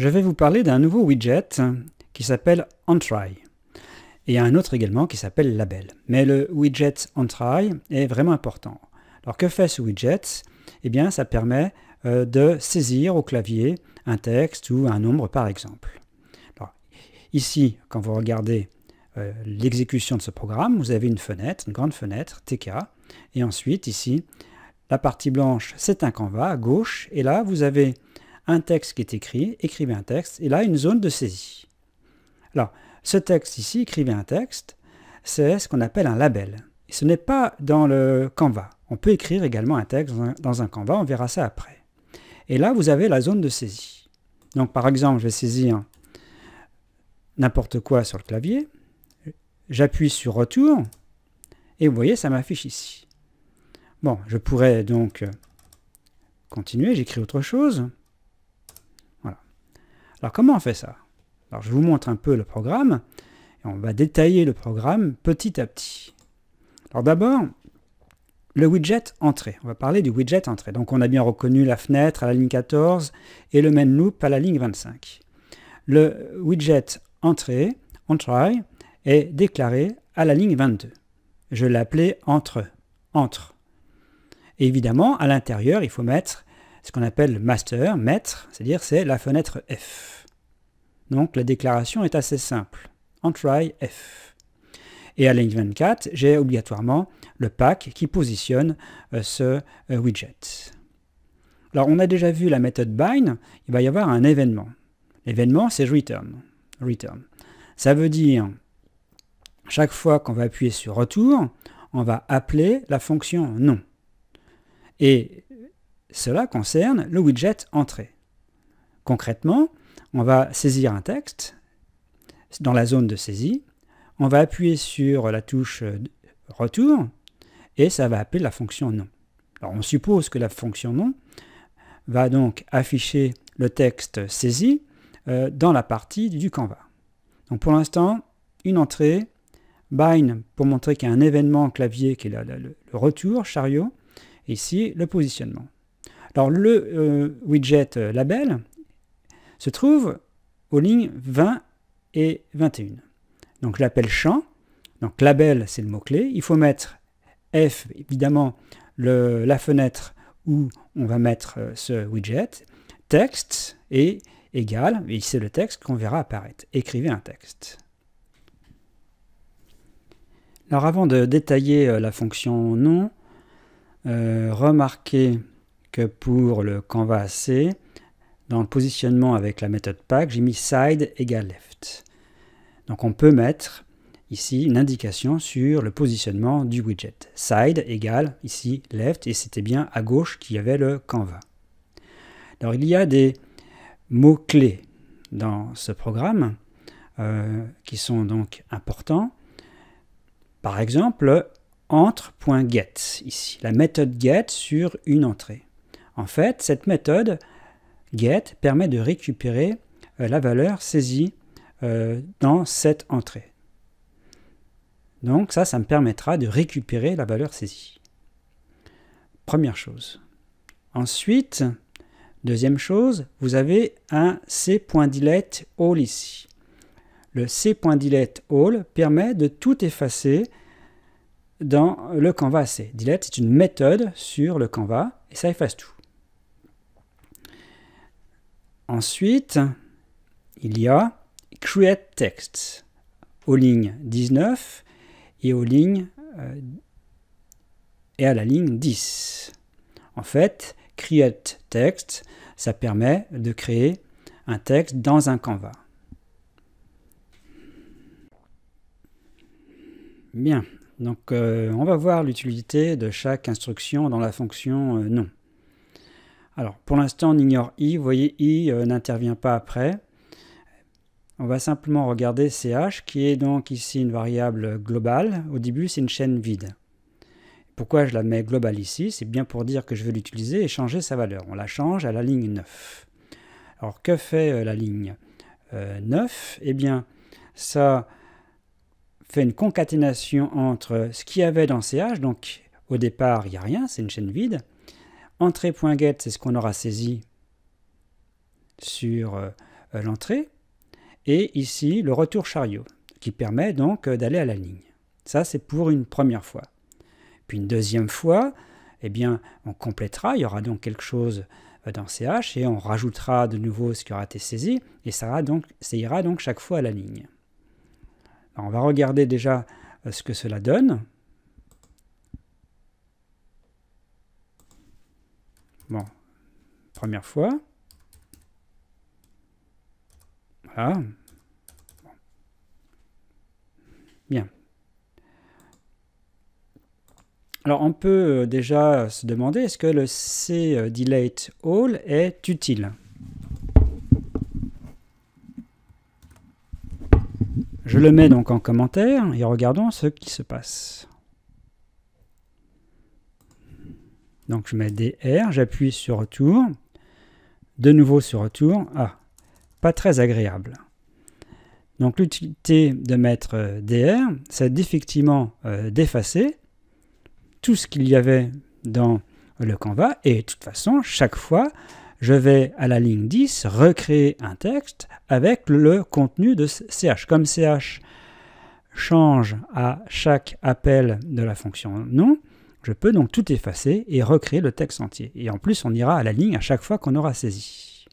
je vais vous parler d'un nouveau widget qui s'appelle OnTry et un autre également qui s'appelle Label. Mais le widget OnTry est vraiment important. Alors que fait ce widget Eh bien, ça permet euh, de saisir au clavier un texte ou un nombre par exemple. ici, quand vous regardez euh, l'exécution de ce programme, vous avez une fenêtre, une grande fenêtre, TK, et ensuite ici, la partie blanche, c'est un canvas à gauche, et là, vous avez un texte qui est écrit, écrivez un texte, et là, une zone de saisie. Alors, ce texte ici, écrivez un texte, c'est ce qu'on appelle un label. ce n'est pas dans le Canva. On peut écrire également un texte dans un, dans un Canva, on verra ça après. Et là, vous avez la zone de saisie. Donc, par exemple, je vais saisir n'importe quoi sur le clavier. J'appuie sur Retour. Et vous voyez, ça m'affiche ici. Bon, je pourrais donc continuer, j'écris autre chose. Alors comment on fait ça Alors je vous montre un peu le programme, et on va détailler le programme petit à petit. Alors d'abord, le widget entrée. On va parler du widget entrée. Donc on a bien reconnu la fenêtre à la ligne 14 et le main loop à la ligne 25. Le widget entrée, entry, est déclaré à la ligne 22. Je l'appelais entre, entre. évidemment, à l'intérieur, il faut mettre ce qu'on appelle master, maître, c'est-à-dire c'est la fenêtre F. Donc la déclaration est assez simple. Entry F. Et à 24, j'ai obligatoirement le pack qui positionne euh, ce euh, widget. Alors on a déjà vu la méthode bind, il va y avoir un événement. L'événement c'est return. return. Ça veut dire, chaque fois qu'on va appuyer sur retour, on va appeler la fonction non Et cela concerne le widget entrée. Concrètement, on va saisir un texte dans la zone de saisie, on va appuyer sur la touche euh, retour et ça va appeler la fonction nom. Alors on suppose que la fonction nom va donc afficher le texte saisi euh, dans la partie du Canva. Donc pour l'instant, une entrée, bind pour montrer qu'il y a un événement clavier qui est le, retour, chariot, et ici le positionnement. Alors le euh, widget euh, label se trouve aux lignes 20 et 21. Donc j'appelle champ. Donc label, c'est le mot-clé. Il faut mettre F, évidemment, la fenêtre où on va mettre euh, ce widget. Texte est égal, et c'est le texte qu'on verra apparaître. Écrivez un texte. Alors avant de détailler la fonction nom, remarquez que pour le c dans le positionnement avec la méthode pack, j'ai mis side égale left. Donc on peut mettre ici une indication sur le positionnement du widget. Side égale ici left et c'était bien à gauche qu'il y avait le canvas. Alors il y a des mots-clés dans ce programme euh, qui sont donc importants. Par exemple, entre.get ici, la méthode get sur une entrée. En fait, cette méthode get permet de récupérer euh, la valeur saisie euh, dans cette entrée. Donc ça, ça me permettra de récupérer la valeur saisie. Première chose. Ensuite, deuxième chose, vous avez un c.delete all ici. Le c.delete all permet de tout effacer dans le canvas C. Delete, c'est une méthode sur le canvas et ça efface tout. Ensuite, il y a Create Text aux lignes 19 et aux lignes euh, et à la ligne 10. En fait, Create Text, ça permet de créer un texte dans un canvas. Bien, donc euh, on va voir l'utilité de chaque instruction dans la fonction non. Euh, nom. Alors pour l'instant on ignore i, vous voyez i euh, n'intervient pas après. On va simplement regarder ch qui est donc ici une variable globale. Au début c'est une chaîne vide. Pourquoi je la mets globale ici C'est bien pour dire que je veux l'utiliser et changer sa valeur. On la change à la ligne 9. Alors que fait euh, la ligne 9 euh, Eh bien ça fait une concaténation entre ce qu'il y avait dans ch, donc au départ il n'y a rien, c'est une chaîne vide, Entrée.get, c'est ce qu'on aura saisi sur euh, euh, l'entrée. Et ici, le retour chariot, qui permet donc euh, d'aller à la ligne. Ça, c'est pour une première fois. Puis une deuxième fois, eh bien, on complétera. Il y aura donc quelque chose dans CH et on rajoutera de nouveau ce qui aura été saisi. Et ça, ira donc, chaque fois à la ligne. on va regarder déjà ce que cela donne. Bon, première fois. Voilà. Bien. Alors on peut euh, déjà se demander est-ce que le C euh, delete all est utile Je le mets donc en commentaire et regardons ce qui se passe. Donc je mets DR, j'appuie sur retour, de nouveau sur retour. Ah, pas très agréable. Donc l'utilité de mettre euh, DR, c'est effectivement euh, d'effacer tout ce qu'il y avait dans le Canva. Et de toute façon, chaque fois, je vais à la ligne 10 recréer un texte avec le contenu de CH. Comme CH change à chaque appel de la fonction nom, je peux donc tout effacer et recréer le texte entier. Et en plus, on ira à la ligne à chaque fois qu'on aura saisi.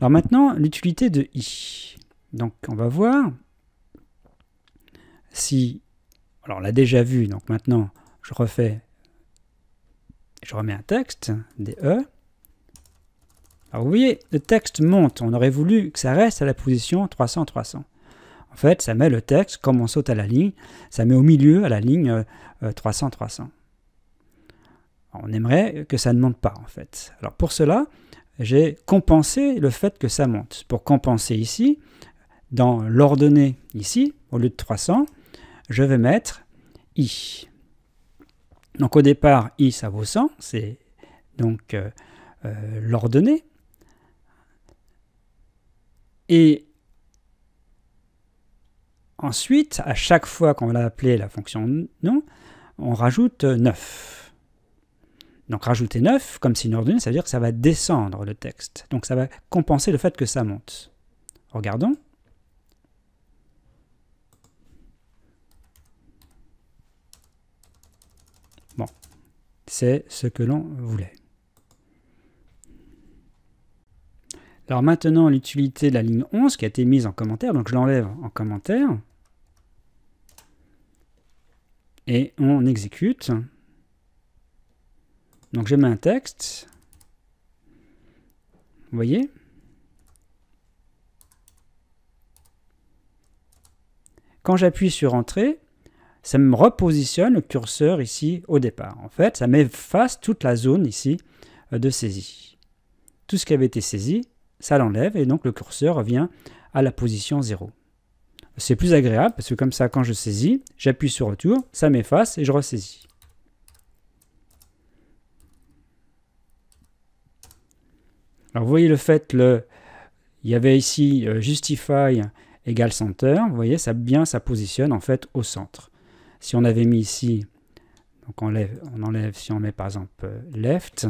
Alors maintenant, l'utilité de i. Donc on va voir si... Alors on l'a déjà vu, donc maintenant je refais... Je remets un texte, des e. Alors vous voyez, le texte monte. On aurait voulu que ça reste à la position 300-300. En fait, ça met le texte, comme on saute à la ligne, ça met au milieu, à la ligne 300-300. Euh, euh, on aimerait que ça ne monte pas, en fait. Alors pour cela, j'ai compensé le fait que ça monte. Pour compenser ici, dans l'ordonnée ici, au lieu de 300, je vais mettre i. Donc au départ, i ça vaut 100, c'est donc euh, l'ordonnée. Et Ensuite, à chaque fois qu'on va appeler la fonction non, on rajoute 9. Donc rajouter 9, comme c'est une ordonnée, ça veut dire que ça va descendre le texte. Donc ça va compenser le fait que ça monte. Regardons. Bon, c'est ce que l'on voulait. Alors maintenant, l'utilité de la ligne 11 qui a été mise en commentaire, donc je l'enlève en commentaire et on exécute. Donc j'ai mis un texte. Vous voyez Quand j'appuie sur Entrée, ça me repositionne le curseur ici au départ. En fait, ça m'efface toute la zone ici euh, de saisie. Tout ce qui avait été saisi, ça l'enlève et donc le curseur revient à la position 0 c'est plus agréable parce que comme ça, quand je saisis, j'appuie sur retour, ça m'efface et je ressaisis. Alors vous voyez le fait, le, il y avait ici euh, justify égale center, vous voyez, ça bien, ça positionne en fait au centre. Si on avait mis ici, donc on, on enlève, si on met par exemple euh, left,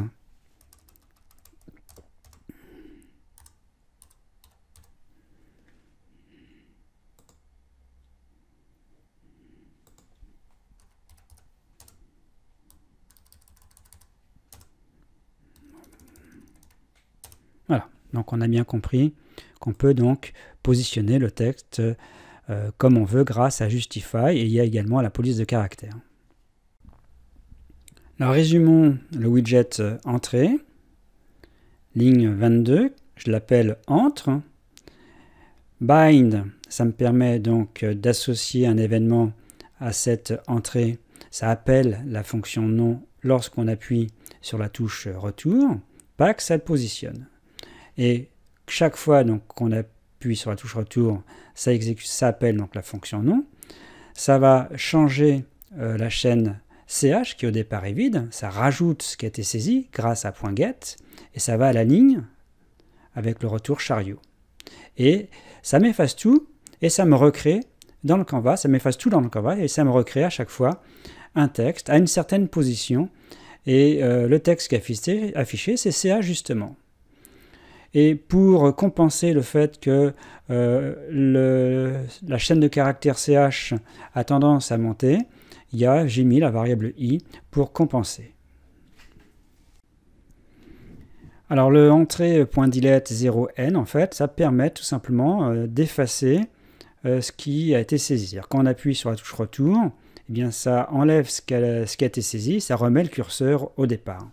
Donc on a bien compris qu'on peut donc positionner le texte euh, comme on veut grâce à Justify et il y a également la police de caractère. Alors résumons le widget euh, entrée, ligne 22, je l'appelle entre. Bind, ça me permet donc euh, d'associer un événement à cette entrée. Ça appelle la fonction nom lorsqu'on appuie sur la touche retour. Pack, ça le positionne. Et chaque fois qu'on appuie sur la touche retour, ça exécute, ça appelle donc la fonction nom. Ça va changer euh, la chaîne ch qui au départ est vide. Ça rajoute ce qui a été saisi grâce à .get et ça va à la ligne avec le retour chariot. Et ça m'efface tout et ça me recrée dans le canvas. ça m'efface tout dans le canvas et ça me recrée à chaque fois un texte à une certaine position. Et euh, le texte qui est affiché, affiché c'est CA justement. Et pour compenser le fait que euh, la chaîne de caractères CH a tendance à monter, il y a, j'ai mis la variable i pour compenser. Alors le entrée 0n, en fait, ça permet tout simplement euh, d'effacer euh, ce qui a été saisi. quand on appuie sur la touche retour, eh bien ça enlève ce, ce qui a été saisi, ça remet le curseur au départ.